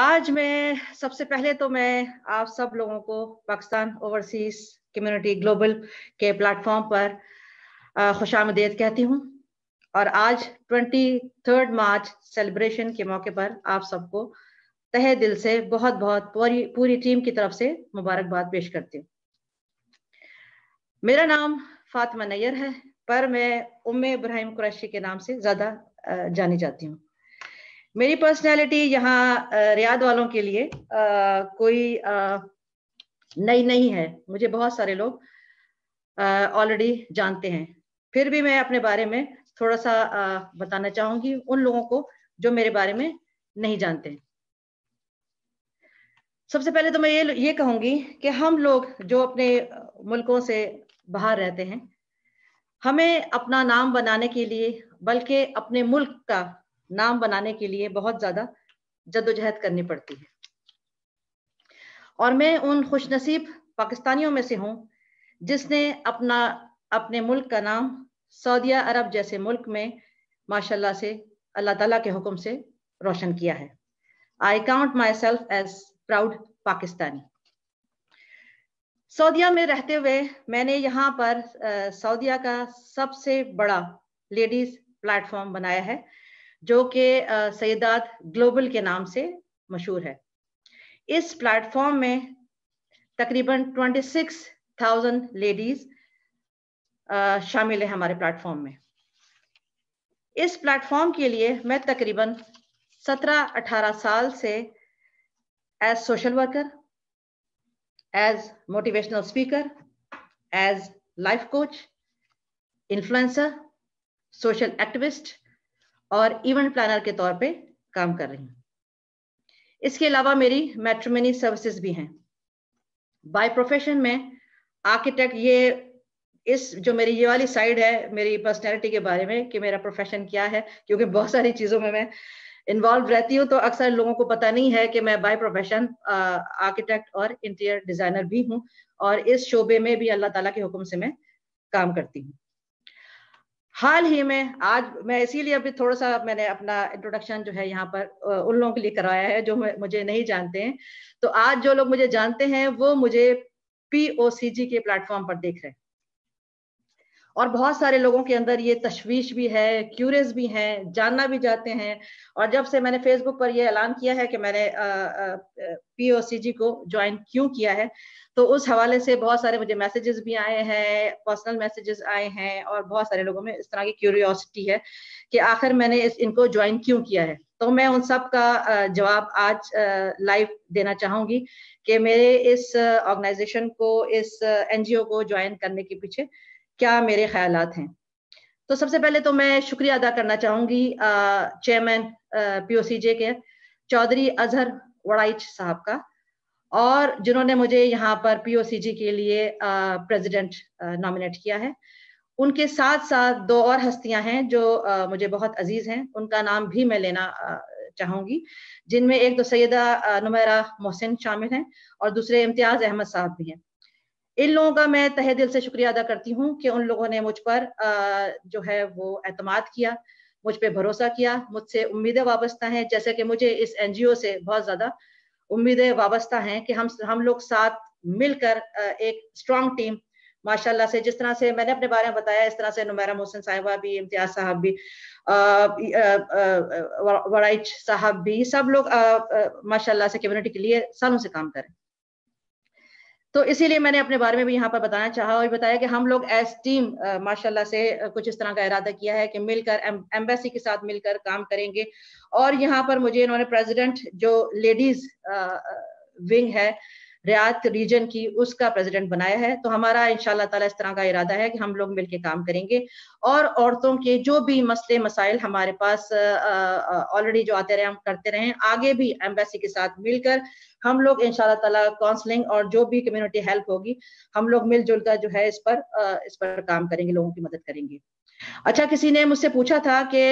आज मैं सबसे पहले तो मैं आप सब लोगों को पाकिस्तान ओवरसीज कम्युनिटी ग्लोबल के प्लेटफॉर्म पर खुश आमदेद कहती हूँ और आज ट्वेंटी थर्ड मार्च सेलिब्रेशन के मौके पर आप सबको तहे दिल से बहुत बहुत पूरी पूरी टीम की तरफ से मुबारकबाद पेश करती हूँ मेरा नाम फातिमा नैयर है पर मैं उम्मे इब्राहिम कुरैशी के नाम से ज़्यादा जानी जाती हूँ मेरी पर्सनैलिटी यहाँ रियाद वालों के लिए आ, कोई नई नहीं है मुझे बहुत सारे लोग ऑलरेडी जानते हैं फिर भी मैं अपने बारे में थोड़ा सा आ, बताना चाहूंगी उन लोगों को जो मेरे बारे में नहीं जानते सबसे पहले तो मैं ये ये कहूंगी कि हम लोग जो अपने मुल्कों से बाहर रहते हैं हमें अपना नाम बनाने के लिए बल्कि अपने मुल्क का नाम बनाने के लिए बहुत ज्यादा जदोजहद करनी पड़ती है और मैं उन खुशनसीब पाकिस्तानियों में से हूं जिसने अपना अपने मुल्क का नाम सऊदिया अरब जैसे मुल्क में माशाल्लाह से अल्लाह ताला के हुक्म से रोशन किया है I count myself as proud Pakistani सऊदिया में रहते हुए मैंने यहाँ पर सऊदिया का सबसे बड़ा लेडीज प्लेटफॉर्म बनाया है जो कि सैदात ग्लोबल के नाम से मशहूर है इस प्लेटफॉर्म में तकरीबन 26,000 लेडीज शामिल है हमारे प्लेटफॉर्म में इस प्लेटफॉर्म के लिए मैं तकरीबन 17-18 साल से as social worker as motivational speaker as life coach influencer social activist और इवेंट प्लानर के तौर पे काम कर रही हूँ इसके अलावा मेरी मैट्रिमनी सर्विसेज भी हैं बाय प्रोफेशन में आर्किटेक्ट ये इस जो मेरी ये वाली साइड है मेरी पर्सनैलिटी के बारे में कि मेरा प्रोफेशन क्या है क्योंकि बहुत सारी चीज़ों में मैं इन्वॉल्व रहती हूँ तो अक्सर लोगों को पता नहीं है कि मैं बाय प्रोफेशन आर्किटेक्ट और इंटीरियर डिजाइनर भी हूँ और इस शोबे में भी अल्लाह ताला के हुक्म से मैं काम करती हूँ हाल ही में आज मैं इसीलिए अभी थोड़ा सा मैंने अपना इंट्रोडक्शन जो है यहाँ पर उन लोगों के लिए कराया है जो मुझे नहीं जानते हैं तो आज जो लोग मुझे जानते हैं वो मुझे पी के प्लेटफॉर्म पर देख रहे हैं और बहुत सारे लोगों के अंदर ये तशवीश भी है क्यूरियस भी हैं जानना भी चाहते हैं और जब से मैंने फेसबुक पर यह ऐलान किया है कि मैंने पीओसीजी को ज्वाइन क्यों किया है तो उस हवाले से बहुत सारे मुझे मैसेजेस भी आए हैं पर्सनल मैसेजेस आए हैं और बहुत सारे लोगों में इस तरह की क्यूरियोसिटी है कि आखिर मैंने इस इनको ज्वाइन क्यों किया है तो मैं उन सब का जवाब आज लाइव देना चाहूंगी कि मेरे इस ऑर्गेनाइजेशन को इस एनजीओ को ज्वाइन करने के पीछे क्या मेरे ख्याल हैं तो सबसे पहले तो मैं शुक्रिया अदा करना चाहूंगी चेयरमैन पी ओ सी जे के चौधरी अजहर वड़ाइच साहब का और जिन्होंने मुझे यहाँ पर पी ओ सी जी के लिए प्रेसिडेंट नॉमिनेट किया है उनके साथ साथ दो और हस्तियां हैं जो आ, मुझे बहुत अजीज हैं उनका नाम भी मैं लेना चाहूंगी जिनमें एक तो सैदा नुमरा मोहसिन शामिल हैं और दूसरे इम्तियाज अहमद साहब भी हैं इन लोगों का मैं तहे दिल से शुक्रिया अदा करती हूँ कि उन लोगों ने मुझ पर जो है वो अहतम किया मुझ पर भरोसा किया मुझसे उम्मीदें वाबस्ता हैं जैसे कि मुझे इस ओ से बहुत ज़्यादा उम्मीदें वाबस्ता हैं कि हम हम लोग साथ मिलकर एक स्ट्रॉन्ग टीम माशाल्लाह से जिस तरह से मैंने अपने बारे में बताया इस तरह से नुमैरा मोहसिन साहिबा भी इम्तियाज साहब भी वड़ाइच साहब भी सब लोग माशाल्लाह से कम्युनिटी के लिए सालों से काम करें तो इसीलिए मैंने अपने बारे में भी यहाँ पर बताना चाहा और बताया कि हम लोग एज टीम माशाल्लाह से कुछ इस तरह का इरादा किया है कि मिलकर एम्बेसी के साथ मिलकर काम करेंगे और यहाँ पर मुझे इन्होंने प्रेसिडेंट जो लेडीज विंग है रियात रीजन की उसका प्रेसिडेंट बनाया है तो हमारा इन ताला इस तरह का इरादा है कि हम लोग मिलकर काम करेंगे और औरतों के जो भी मसले मसाइल हमारे पास ऑलरेडी जो आते रहे हम करते रहे आगे भी एम्बेसी के साथ मिलकर हम लोग इन ताला काउंसलिंग और जो भी कम्युनिटी हेल्प होगी हम लोग मिलजुल कर जो है इस पर आ, इस पर काम करेंगे लोगों की मदद करेंगे अच्छा किसी ने मुझसे पूछा था कि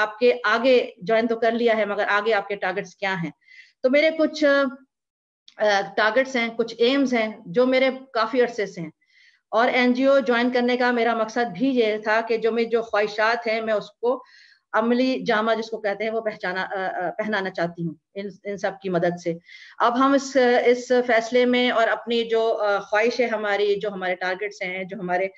आपके आगे ज्वाइन तो कर लिया है मगर आगे आपके टारगेट्स क्या हैं तो मेरे कुछ टारगेट्स हैं कुछ एम्स हैं जो मेरे काफ़ी अरसे से हैं और एनजीओ ज्वाइन करने का मेरा मकसद भी ये था कि जो मेरी जो ख्वाहिशात हैं मैं उसको अमली जामा जिसको कहते हैं वो पहचाना पहनाना चाहती हूँ इन इन सब की मदद से अब हम इस इस फैसले में और अपनी जो ख्वाहिश है हमारी जो हमारे टारगेट्स हैं जो हमारे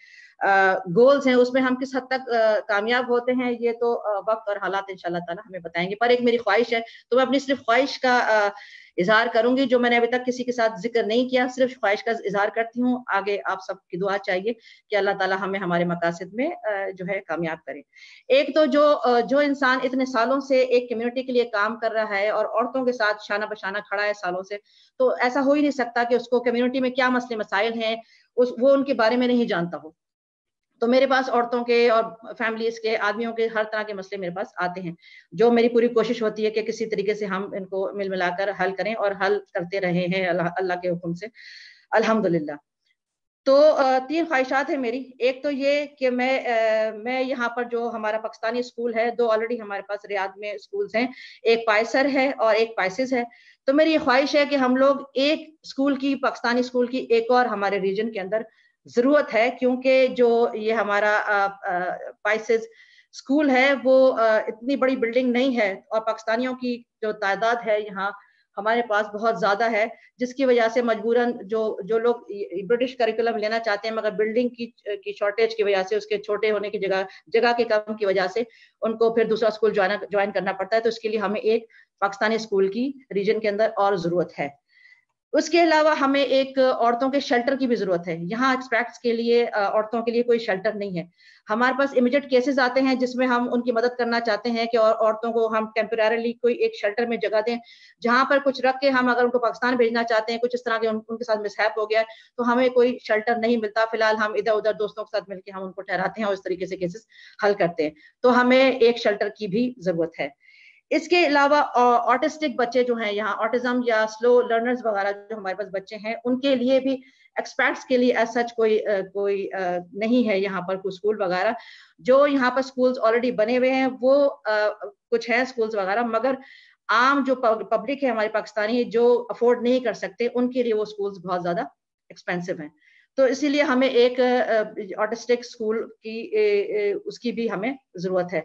गोल्स हैं उसमें हम किस हद तक कामयाब होते हैं ये तो वक्त और हालात इन ताला हमें बताएंगे पर एक मेरी ख्वाहिश है तो मैं अपनी सिर्फ ख्वाहिश का इजहार करूंगी जो मैंने अभी तक किसी के साथ जिक्र नहीं किया सिर्फ ख्वाहिश का इजहार करती हूँ आगे आप सबकी दुआ चाहिए कि अल्लाह ताला हमें हमारे मकासद में जो है कामयाब करें एक तो जो जो इंसान इतने सालों से एक कम्युनिटी के लिए काम कर रहा है और औरतों के साथ शाना बशाना खड़ा है सालों से तो ऐसा हो ही नहीं सकता कि उसको कम्युनिटी में क्या मसले मसाइल हैं उस वो उनके बारे में नहीं जानता हो तो मेरे पास औरतों के और फैमिलीज के आदमियों के हर तरह के मसले मेरे पास आते हैं जो मेरी पूरी कोशिश होती है कि किसी तरीके से हम इनको मिल मिलाकर हल करें और हल करते रहे हैं अल्लाह के हुक्म से अल्हम्दुलिल्लाह तो तीन ख्वाहिशात है मेरी एक तो ये कि मैं आ, मैं यहाँ पर जो हमारा पाकिस्तानी स्कूल है दो ऑलरेडी हमारे पास रियाद में स्कूल्स हैं एक पायसर है और एक पाइसिस है तो मेरी ये ख्वाहिश है कि हम लोग एक स्कूल की पाकिस्तानी स्कूल की एक और हमारे रीजन के अंदर जरूरत है क्योंकि जो ये हमारा पाइसेस स्कूल है वो इतनी बड़ी बिल्डिंग नहीं है और पाकिस्तानियों की जो तादाद है यहाँ हमारे पास बहुत ज़्यादा है जिसकी वजह से मजबूरन जो जो लोग ब्रिटिश करिकुलम लेना चाहते हैं मगर बिल्डिंग की की शॉर्टेज की वजह से उसके छोटे होने की जगह जगह के कम की वजह से उनको फिर दूसरा स्कूल ज्वाइन ज्वाइन करना पड़ता है तो इसके लिए हमें एक पाकिस्तानी स्कूल की रीजन के अंदर और ज़रूरत है उसके अलावा हमें एक औरतों के शेल्टर की भी जरूरत है यहाँ एक्सपैक्ट के लिए औरतों के लिए कोई शेल्टर नहीं है हमारे पास इमिडियट केसेस आते हैं जिसमें हम उनकी मदद करना चाहते हैं कि और औरतों को हम टेम्परली कोई एक शेल्टर में जगह दें जहां पर कुछ रख के हम अगर उनको पाकिस्तान भेजना चाहते हैं कुछ इस तरह के उन, उनके साथ मिसहैप हो गया तो हमें कोई शेल्टर नहीं मिलता फिलहाल हम इधर उधर दोस्तों के साथ मिलकर हम उनको ठहराते हैं और इस तरीके से केसेस हल करते हैं तो हमें एक शेल्टर की भी जरूरत है इसके अलावा ऑटिस्टिक बच्चे जो हैं यहाँ ऑटिज्म या स्लो लर्नर्स वगैरह जो हमारे पास बच्चे हैं उनके लिए भी एक्सपर्ट्स के लिए एज सच कोई आ, कोई आ, नहीं है यहाँ पर कोई स्कूल वगैरह जो यहाँ पर स्कूल्स ऑलरेडी बने हुए हैं वो आ, कुछ हैं स्कूल्स वगैरह मगर आम जो पब्लिक है हमारी पाकिस्तानी जो अफोर्ड नहीं कर सकते उनके लिए वो स्कूल्स बहुत ज्यादा एक्सपेंसिव हैं तो इसीलिए हमें एक ऑटिस्टिक स्कूल की ए, ए, उसकी भी हमें जरूरत है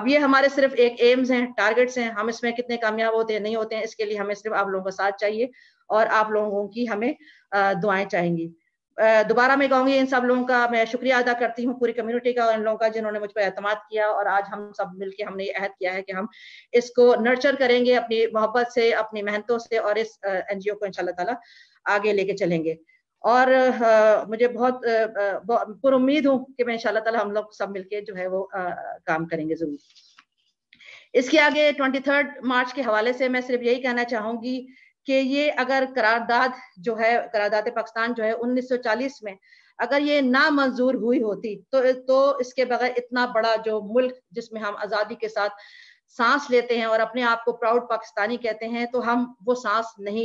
अब ये हमारे सिर्फ एक एम्स हैं टारगेट्स हैं हम इसमें कितने कामयाब होते हैं नहीं होते हैं इसके लिए हमें सिर्फ आप लोगों का साथ चाहिए और आप लोगों की हमें दुआएं चाहेंगी दोबारा मैं कहूंगी इन सब लोगों का मैं शुक्रिया अदा करती हूँ पूरी कम्युनिटी का और इन लोगों का जिन्होंने मुझ पर अहतमाद किया और आज हम सब मिलके हमने अहद किया है कि हम इसको नर्चर करेंगे अपनी मोहब्बत से अपनी मेहनतों से और इस एनजीओ को इंशाल्लाह ताला आगे लेके चलेंगे और आ, मुझे बहुत पुर उम्मीद हूँ कि मैं इंशाल्लाह ताला हम लोग सब मिलके जो है वो आ, काम करेंगे जरूर इसके आगे ट्वेंटी थर्ड मार्च के हवाले से मैं सिर्फ यही कहना चाहूंगी कि ये अगर करारदाद जो है करारदाद पाकिस्तान जो है 1940 में अगर ये ना मंजूर हुई होती तो तो इसके बगैर इतना बड़ा जो मुल्क जिसमें हम आज़ादी के साथ सांस लेते हैं और अपने आप को प्राउड पाकिस्तानी कहते हैं तो हम वो सांस नहीं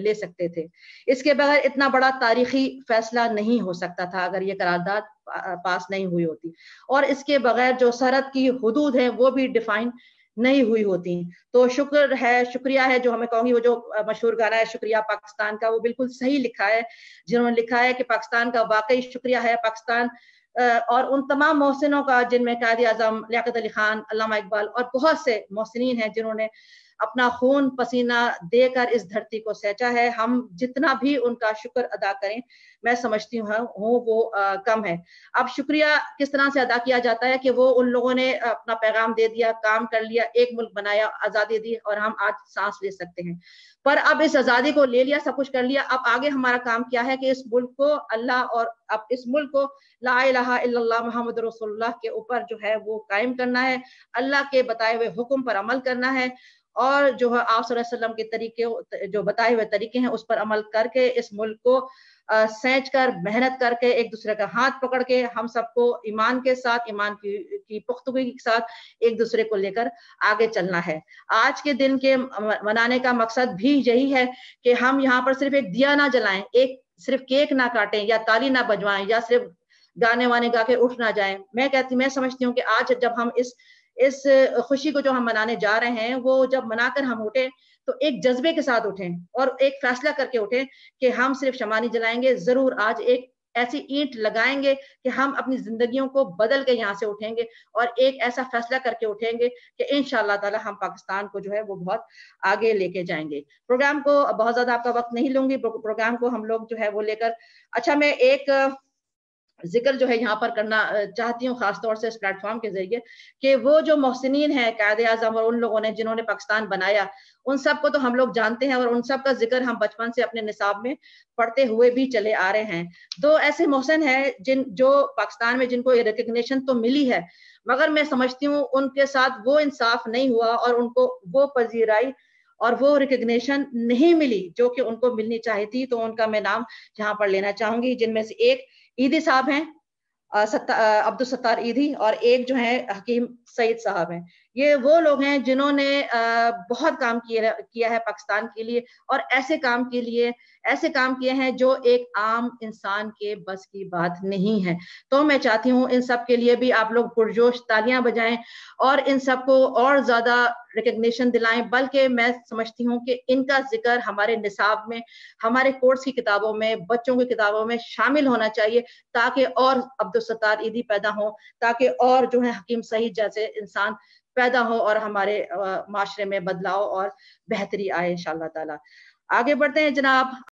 ले सकते थे इसके बगैर इतना बड़ा तारीखी फैसला नहीं हो सकता था अगर ये करारदाद पास नहीं हुई होती और इसके बगैर जो सरहद की हदूद है वो भी डिफाइन नहीं हुई होती तो शुक्र है शुक्रिया है जो हमें कहूंगी वो जो मशहूर गाना है शुक्रिया पाकिस्तान का वो बिल्कुल सही लिखा है जिन्होंने लिखा है कि पाकिस्तान का वाकई शुक्रिया है पाकिस्तान और उन तमाम मोहसिनों का जिनमें कायद अजम लियात अली खान अलामा इकबाल और बहुत से मोहसिन हैं जिन्होंने अपना खून पसीना देकर इस धरती को सहचा है हम जितना भी उनका शुक्र अदा करें मैं समझती हूँ वो आ, कम है अब शुक्रिया किस तरह से अदा किया जाता है कि वो उन लोगों ने अपना पैगाम दे दिया काम कर लिया एक मुल्क बनाया आजादी दी और हम आज सांस ले सकते हैं पर अब इस आजादी को ले लिया सब कुछ कर लिया अब आगे हमारा काम क्या है कि इस मुल्क को अल्लाह और अब इस मुल्क को ला मोहम्मद रसोल्ला के ऊपर जो है वो कायम करना है अल्लाह के बताए हुए हुक्म पर अमल करना है और जो है आप सल्लम के तरीके जो बताए हुए तरीके हैं उस पर अमल करके इस मुल्क को सेंच कर मेहनत करके एक दूसरे का हाथ पकड़ के हम सबको ईमान के साथ ईमान की, की पुख्तगी के साथ एक दूसरे को लेकर आगे चलना है आज के दिन के मनाने का मकसद भी यही है कि हम यहाँ पर सिर्फ एक दिया ना जलाएं एक सिर्फ केक ना काटें या ताली ना बजवाएं या सिर्फ गाने वाने गा के उठ ना जाए मैं कहती मैं समझती हूँ कि आज जब हम इस इस खुशी को जो हम मनाने जा रहे हैं वो जब मनाकर हम उठे तो एक जज्बे के साथ उठें और एक फैसला करके उठें कि हम सिर्फ शमानी जलाएंगे जरूर आज एक ऐसी ईंट लगाएंगे कि हम अपनी जिंदगियों को बदल के यहाँ से उठेंगे और एक ऐसा फैसला करके उठेंगे कि इन ताला हम पाकिस्तान को जो है वो बहुत आगे लेके जाएंगे प्रोग्राम को बहुत ज्यादा आपका वक्त नहीं लूंगी प्रोग्राम को हम लोग जो है वो लेकर अच्छा मैं एक जिक्र जो है यहाँ पर करना चाहती हूँ खासतौर से इस प्लेटफॉर्म के जरिए कि वो जो मोहसिन है कायद अजम और उन लोगों ने जिन्होंने पाकिस्तान बनाया उन सब को तो हम लोग जानते हैं और उन सब का जिक्र हम बचपन से अपने निसाब में पढ़ते हुए भी चले आ रहे हैं दो ऐसे मोहसिन है जिन जो पाकिस्तान में जिनको ये रिकग्नेशन तो मिली है मगर मैं समझती हूँ उनके साथ वो इंसाफ नहीं हुआ और उनको वो पजीराई और वो रिकग्निशन नहीं मिली जो कि उनको मिलनी चाहिए थी तो उनका मैं नाम यहाँ पर लेना चाहूंगी जिनमें से एक ईदी साहब हैं अब्दुल सत्तार ईदी और एक जो है हकीम सईद साहब हैं ये वो लोग हैं जिन्होंने बहुत काम किया किया है पाकिस्तान के लिए और ऐसे काम के लिए ऐसे काम किए हैं जो एक आम इंसान के बस की बात नहीं है तो मैं चाहती हूँ इन सब के लिए भी आप लोग पुरजोश तालियां बजाएं और इन सबको और ज़्यादा रिकग्निशन दिलाएं बल्कि मैं समझती हूँ कि इनका जिक्र हमारे निसाब में हमारे कोर्स की किताबों में बच्चों की किताबों में शामिल होना चाहिए ताकि और अब्दुलसत्तार ईदी पैदा हो ताकि और जो है हकीम सही जैसे इंसान पैदा हो और हमारे माशरे में बदलाव और बेहतरी आए इन ताला आगे बढ़ते हैं जनाब